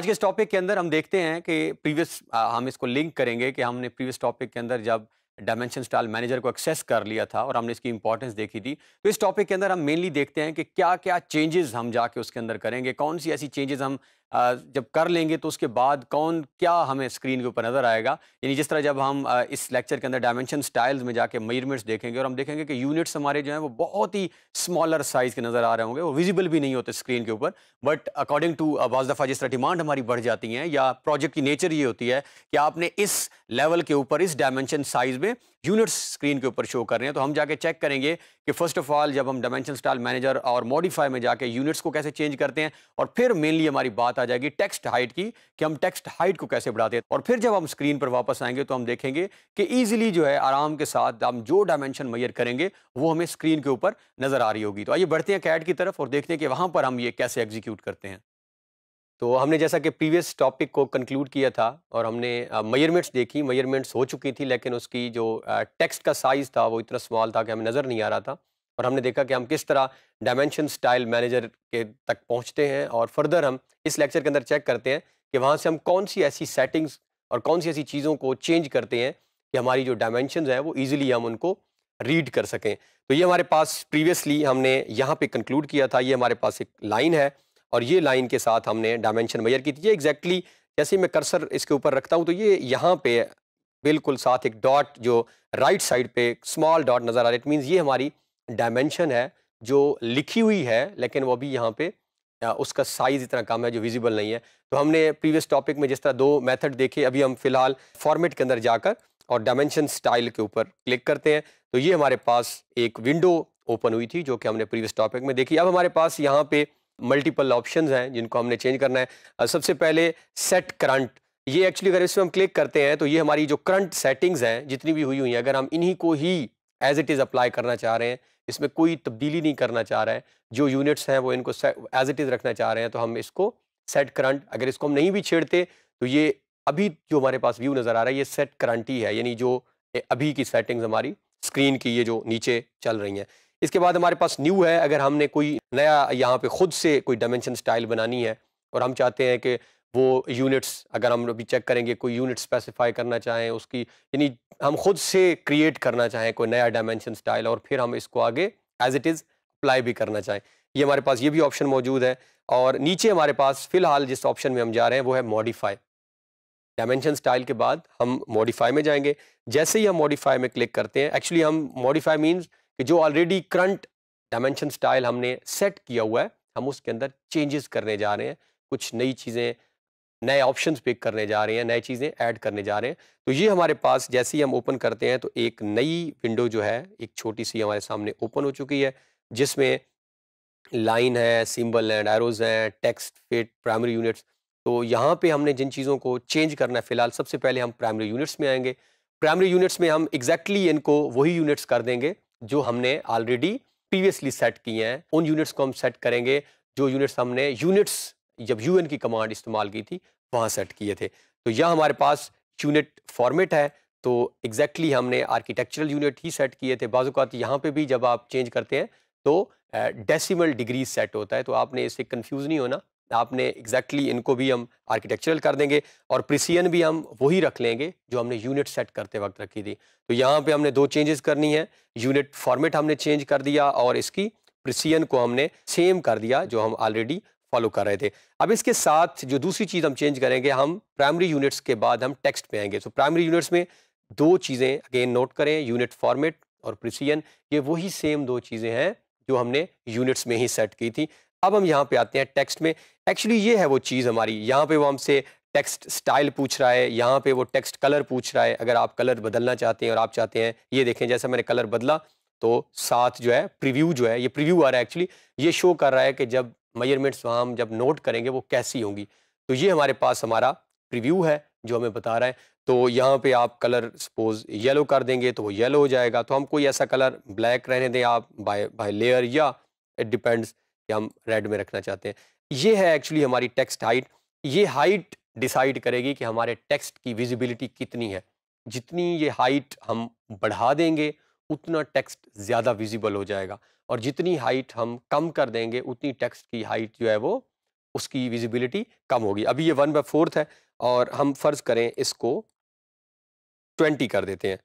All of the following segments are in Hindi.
आज के इस टॉपिक के अंदर हम देखते हैं कि प्रीवियस हम इसको लिंक करेंगे कि हमने प्रीवियस टॉपिक के अंदर जब डायमेंशन स्टाइल मैनेजर को एक्सेस कर लिया था और हमने इसकी इंपॉर्टेंस देखी थी तो इस टॉपिक के अंदर हम मेनली देखते हैं कि क्या क्या चेंजेस हम जाके उसके अंदर करेंगे कौन सी ऐसी चेंजेस हम जब कर लेंगे तो उसके बाद कौन क्या हमें स्क्रीन के ऊपर नज़र आएगा यानी जिस तरह जब हम इस लेक्चर के अंदर डायमेंशन स्टाइल्स में जाके मेजरमेंट्स देखेंगे और हम देखेंगे कि यूनिट्स हमारे जो हैं वो बहुत ही स्मॉलर साइज़ के नज़र आ रहे होंगे वो विजिबल भी नहीं होते स्क्रीन के ऊपर बट अकॉर्डिंग टू बाज़ दफ़ा जिस तरह डिमांड हमारी बढ़ जाती है या प्रोजेक्ट की नेचर ये होती है कि आपने इस लेवल के ऊपर इस डायमेंशन साइज़ में यूनिट्स स्क्रीन के ऊपर शो कर रहे हैं तो हम जाके चेक करेंगे कि फर्स्ट ऑफ ऑल जब हम डायमेंशन स्टाइल मैनेजर और मॉडिफाई में जाके यूनिट्स को कैसे चेंज करते हैं और फिर मेनली हमारी बात आ जाएगी टेक्स्ट हाइट की कि हम टेक्स्ट हाइट को कैसे बढ़ाते हैं और फिर जब हम स्क्रीन पर वापस आएंगे तो हम देखेंगे कि ईजिली जो है आराम के साथ हम जो डायमेंशन मैयर करेंगे वो हमें स्क्रीन के ऊपर नजर आ रही होगी तो आइए बढ़ते हैं कैट की तरफ और देखते हैं कि वहाँ पर हम ये कैसे एग्जीक्यूट करते हैं तो हमने जैसा कि प्रीवियस टॉपिक को कंक्लूड किया था और हमने मयरमेंट्स देखी मयरमेंट्स हो चुकी थी लेकिन उसकी जो टेक्स्ट का साइज़ था वो इतना स्मॉल था कि हमें नज़र नहीं आ रहा था और हमने देखा कि हम किस तरह डायमेंशन स्टाइल मैनेजर के तक पहुंचते हैं और फर्दर हम इस लेक्चर के अंदर चेक करते हैं कि वहाँ से हम कौन सी ऐसी सेटिंग्स और कौन सी ऐसी चीज़ों को चेंज करते हैं कि हमारी जो डायमेंशन है वो ईजिली हम उनको रीड कर सकें तो ये हमारे पास प्रीवियसली हमने यहाँ पर कंक्लूड किया था ये हमारे पास एक लाइन है और ये लाइन के साथ हमने डायमेंशन मैयर की थी ये एग्जैक्टली जैसे मैं कर्सर इसके ऊपर रखता हूँ तो ये यहाँ पे बिल्कुल साथ एक डॉट जो राइट साइड पे स्मॉल डॉट नज़र आ रहा है इट मीन्स ये हमारी डायमेंशन है जो लिखी हुई है लेकिन वो भी यहाँ पे उसका साइज़ इतना कम है जो विजिबल नहीं है तो हमने प्रीवियस टॉपिक में जिस तरह दो मेथड देखे अभी हम फिलहाल फॉर्मेट के अंदर जाकर और डायमेंशन स्टाइल के ऊपर क्लिक करते हैं तो ये हमारे पास एक विंडो ओपन हुई थी जो कि हमने प्रीवियस टॉपिक में देखी अब हमारे पास यहाँ पर मल्टीपल ऑप्शन हैं जिनको हमने चेंज करना है सबसे पहले सेट करंट ये एक्चुअली अगर इसमें हम क्लिक करते हैं तो ये हमारी जो करंट सेटिंग्स हैं जितनी भी हुई हुई हैं अगर हम इन्हीं को ही एज इट इज़ अप्लाई करना चाह रहे हैं इसमें कोई तब्दीली नहीं करना चाह रहे हैं जो यूनिट्स हैं वो इनको एज इट इज़ रखना चाह रहे हैं तो हम इसको सेट करंट अगर इसको हम नहीं भी छेड़ते तो ये अभी जो हमारे पास व्यू नज़र आ रहा है ये सेट करंट ही है यानी जो अभी की सेटिंग्स हमारी स्क्रीन की ये जो नीचे चल रही हैं इसके बाद हमारे पास न्यू है अगर हमने कोई नया यहाँ पे खुद से कोई डायमेंशन स्टाइल बनानी है और हम चाहते हैं कि वो यूनिट्स अगर हम अभी चेक करेंगे कोई यूनिट स्पेसिफाई करना चाहें उसकी यानी हम खुद से क्रिएट करना चाहें कोई नया डायमेंशन स्टाइल और फिर हम इसको आगे एज इट इज़ अप्लाई भी करना चाहें ये हमारे पास ये भी ऑप्शन मौजूद है और नीचे हमारे पास फ़िलहाल जिस ऑप्शन में हम जा रहे हैं वो है मॉडिफाई डायमेंशन स्टाइल के बाद हम मॉडिफाई में जाएंगे जैसे ही हम मॉडिफाई में क्लिक करते हैं एक्चुअली हम मॉडिफाई मीन्स कि जो ऑलरेडी करंट डायमेंशन स्टाइल हमने सेट किया हुआ है हम उसके अंदर चेंजेस करने जा रहे हैं कुछ नई चीज़ें नए ऑप्शन पिक करने जा रहे हैं नई चीज़ें ऐड करने जा रहे हैं तो ये हमारे पास जैसे ही हम ओपन करते हैं तो एक नई विंडो जो है एक छोटी सी हमारे सामने ओपन हो चुकी है जिसमें लाइन है सिंबल हैं डायरोज हैं टेक्स्ट फिट प्राइमरी यूनिट्स तो यहाँ पे हमने जिन चीज़ों को चेंज करना है फिलहाल सबसे पहले हम प्राइमरी यूनिट्स में आएंगे प्राइमरी यूनिट्स में हम एग्जैक्टली exactly इनको वही यूनिट्स कर देंगे जो हमने ऑलरेडी प्रीवियसली सेट किए हैं उन यूनिट्स को हम सेट करेंगे जो यूनिट्स हमने यूनिट्स जब यूएन की कमांड इस्तेमाल की थी वहाँ सेट किए थे तो यह हमारे पास यूनिट फॉर्मेट है तो एग्जैक्टली exactly हमने आर्किटेक्चरल यूनिट ही सेट किए थे बाजूकात यहाँ पे भी जब आप चेंज करते हैं तो डेसिमल डिग्री सेट होता है तो आपने इससे कंफ्यूज नहीं होना आपने एग्जैक्टली exactly इनको भी हम आर्किटेक्चरल कर देंगे और प्रिसियन भी हम वही रख लेंगे जो हमने यूनिट सेट करते वक्त रखी थी तो यहाँ पे हमने दो चेंजेस करनी है यूनिट फॉर्मेट हमने चेंज कर दिया और इसकी प्रिसियन को हमने सेम कर दिया जो हम ऑलरेडी फॉलो कर रहे थे अब इसके साथ जो दूसरी चीज़ हम चेंज करेंगे हम प्राइमरी यूनिट्स के बाद हम टेक्स्ट पे आएंगे तो प्राइमरी यूनिट्स में दो चीज़ें अगेन नोट करें यूनिट फॉर्मेट और प्रिसियन ये वही सेम दो चीज़ें हैं जो हमने यूनिट्स में ही सेट की थी अब हम यहाँ पे आते हैं टेक्स्ट में एक्चुअली ये है वो चीज़ हमारी यहाँ पे वो हमसे टेक्स्ट स्टाइल पूछ रहा है यहाँ पे वो टेक्स्ट कलर पूछ रहा है अगर आप कलर बदलना चाहते हैं और आप चाहते हैं ये देखें जैसा मैंने कलर बदला तो साथ जो है प्रिव्यू जो है ये प्रिव्यू आ रहा है एक्चुअली ये शो कर रहा है कि जब मेजरमेंट्स वहाँ हम जब नोट करेंगे वो कैसी होंगी तो ये हमारे पास हमारा प्रिव्यू है जो हमें बता रहा है तो यहाँ पे आप कलर सपोज येलो कर देंगे तो वो येलो हो जाएगा तो हम कोई ऐसा कलर ब्लैक रहने दें आप बाय बाय लेयर या इट डिपेंड्स कि हम रेड में रखना चाहते हैं ये है एक्चुअली हमारी टेक्स्ट हाइट ये हाइट डिसाइड करेगी कि हमारे टेक्स्ट की विजिबिलिटी कितनी है जितनी ये हाइट हम बढ़ा देंगे उतना टेक्स्ट ज़्यादा विजिबल हो जाएगा और जितनी हाइट हम कम कर देंगे उतनी टेक्स्ट की हाइट जो है वो उसकी विजिबिलिटी कम होगी अभी ये वन बाय फोर्थ है और हम फ़र्ज़ करें इसको ट्वेंटी कर देते हैं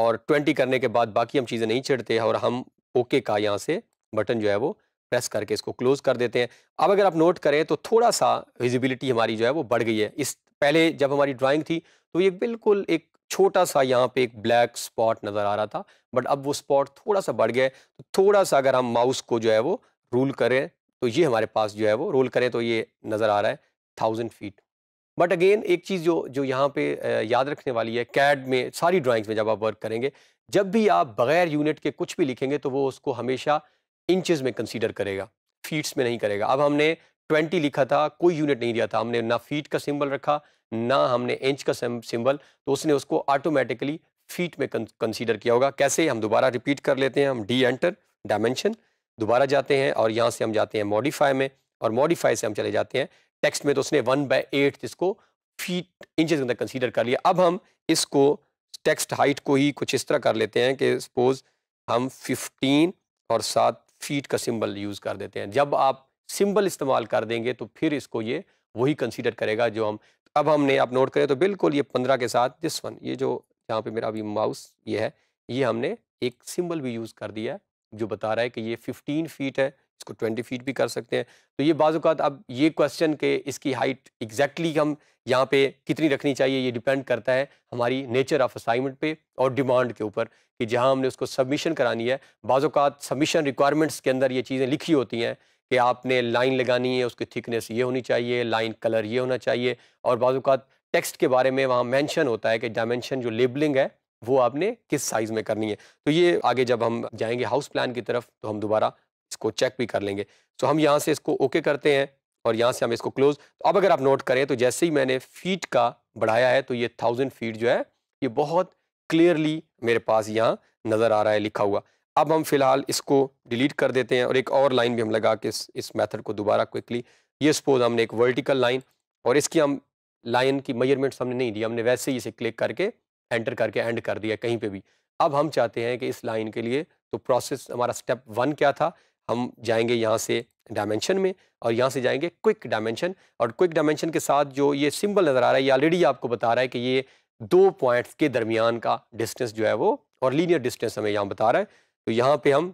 और ट्वेंटी करने के बाद बाकी हम चीज़ें नहीं छेड़ते और हम ओके का यहाँ से बटन जो है वो प्रेस करके इसको क्लोज कर देते हैं अब अगर आप नोट करें तो थोड़ा सा विजिबिलिटी हमारी जो है वो बढ़ गई है इस पहले जब हमारी ड्राइंग थी तो ये बिल्कुल एक छोटा सा यहाँ पे एक ब्लैक स्पॉट नज़र आ रहा था बट अब वो स्पॉट थोड़ा सा बढ़ गया है तो थोड़ा सा अगर हम माउस को जो है वो रूल करें तो ये हमारे पास जो है वो रोल करें तो ये नज़र आ रहा है थाउजेंड फीट बट अगेन एक चीज़ जो जो यहाँ पे याद रखने वाली है कैड में सारी ड्राइंग्स में जब आप वर्क करेंगे जब भी आप बगैर यूनिट के कुछ भी लिखेंगे तो वो उसको हमेशा इंचेस में कंसीडर करेगा फीट्स में नहीं करेगा अब हमने 20 लिखा था कोई यूनिट नहीं दिया था हमने ना फीट का सिंबल रखा ना हमने इंच का सिंबल तो उसने उसको ऑटोमेटिकली फीट में कंसीडर किया होगा कैसे हम दोबारा रिपीट कर लेते हैं हम डी एंटर डायमेंशन दोबारा जाते हैं और यहाँ से हम जाते हैं मॉडिफाई में और मॉडिफाई से हम चले जाते हैं टेक्स्ट में तो उसने वन बाई एट जिसको फीट इंचज के अंदर कंसीडर कर लिया अब हम इसको टेक्स्ट हाइट को ही कुछ इस तरह कर लेते हैं कि सपोज हम फिफ्टीन और साथ फीट का सिंबल यूज़ कर देते हैं जब आप सिंबल इस्तेमाल कर देंगे तो फिर इसको ये वही कंसीडर करेगा जो हम अब हमने आप नोट करें तो बिल्कुल ये पंद्रह के साथ दिस वन ये जो यहाँ पे मेरा अभी माउस ये है ये हमने एक सिंबल भी यूज़ कर दिया जो बता रहा है कि ये फिफ्टीन फीट है इसको ट्वेंटी फीट भी कर सकते हैं तो ये बाज़ात अब ये क्वेश्चन के इसकी हाइट एग्जैक्टली exactly हम यहाँ पे कितनी रखनी चाहिए ये डिपेंड करता है हमारी नेचर ऑफ असाइनमेंट पे और डिमांड के ऊपर कि जहाँ हमने उसको सबमिशन करानी है बाज़ात सबमिशन रिक्वायरमेंट्स के अंदर ये चीज़ें लिखी होती हैं कि आपने लाइन लगानी है उसकी थिकनेस ये होनी चाहिए लाइन कलर ये होना चाहिए और बाज़ात टेक्स्ट के बारे में वहाँ मैंशन होता है कि डायमेंशन जो लेबलिंग है वो आपने किस साइज़ में करनी है तो ये आगे जब हम जाएंगे हाउस प्लान की तरफ तो हम दोबारा इसको चेक भी कर लेंगे सो हम यहाँ से इसको ओके करते हैं और यहाँ से हम इसको क्लोज तो अब अगर आप नोट करें तो जैसे ही मैंने फीट का बढ़ाया है तो ये थाउजेंड फीट जो है ये बहुत क्लियरली मेरे पास यहाँ नज़र आ रहा है लिखा हुआ अब हम फिलहाल इसको डिलीट कर देते हैं और एक और लाइन भी हम लगा के इस इस मेथड को दोबारा क्विकली ये सपोज हमने एक वर्टिकल लाइन और इसकी हम लाइन की मेजरमेंट्स हमने नहीं दी हमने वैसे ही इसे क्लिक करके एंटर करके एंड कर दिया कहीं पे भी अब हम चाहते हैं कि इस लाइन के लिए तो प्रोसेस हमारा स्टेप वन क्या था हम जाएंगे यहाँ से डायमेंशन में और यहाँ से जाएंगे क्विक डायमेंशन और क्विक डायमेंशन के साथ जो ये सिंबल नज़र आ रहा है ये ऑलरेडी आपको बता रहा है कि ये दो पॉइंट्स के दरमियान का डिस्टेंस जो है वो और लीनियर डिस्टेंस हमें यहाँ बता रहा है तो यहाँ पे हम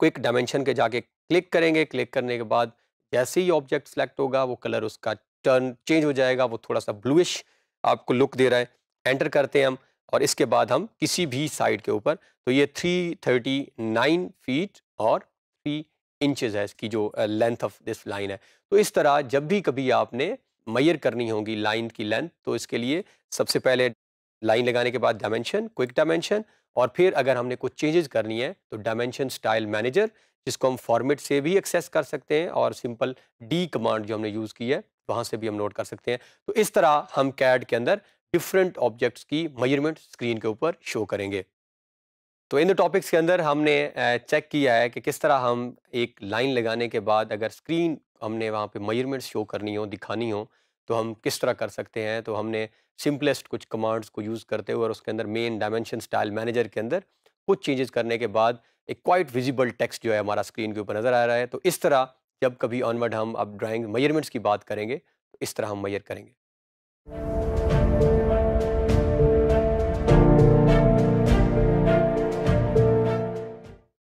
क्विक डायमेंशन के जाके क्लिक करेंगे क्लिक करने के बाद जैसे ही ऑब्जेक्ट सेलेक्ट होगा वो कलर उसका टर्न चेंज हो जाएगा वो थोड़ा सा ब्लूइश आपको लुक दे रहा है एंटर करते हैं हम और इसके बाद हम किसी भी साइड के ऊपर तो ये नाइन फीट और थ्री इंचज़ है इसकी जो लेंथ ऑफ दिस लाइन है तो इस तरह जब भी कभी आपने मैयर करनी होगी लाइन की लेंथ तो इसके लिए सबसे पहले लाइन लगाने के बाद डायमेंशन क्विक डायमेंशन और फिर अगर हमने कुछ चेंजेस करनी है तो डायमेंशन स्टाइल मैनेजर जिसको हम फॉर्मेट से भी एक्सेस कर सकते हैं और सिंपल डी कमांड जो हमने यूज़ की है वहाँ से भी हम नोट कर सकते हैं तो इस तरह हम कैड के अंदर डिफरेंट ऑब्जेक्ट्स की मेजरमेंट स्क्रीन के ऊपर शो करेंगे तो इन टॉपिक्स के अंदर हमने चेक किया है कि किस तरह हम एक लाइन लगाने के बाद अगर स्क्रीन हमने वहाँ पे मेजरमेंट्स शो करनी हो दिखानी हो तो हम किस तरह कर सकते हैं तो हमने सिंपलेस्ट कुछ कमांड्स को यूज़ करते हुए और उसके अंदर मेन डायमेंशन स्टाइल मैनेजर के अंदर कुछ चेंजेस करने के बाद एक क्वाइट विजिबल टेक्स्ट जो है हमारा स्क्रीन के ऊपर नज़र आ रहा है तो इस तरह जब कभी ऑनवर्ड हम अब ड्राइंग मेजरमेंट्स की बात करेंगे तो इस तरह हम मयर करेंगे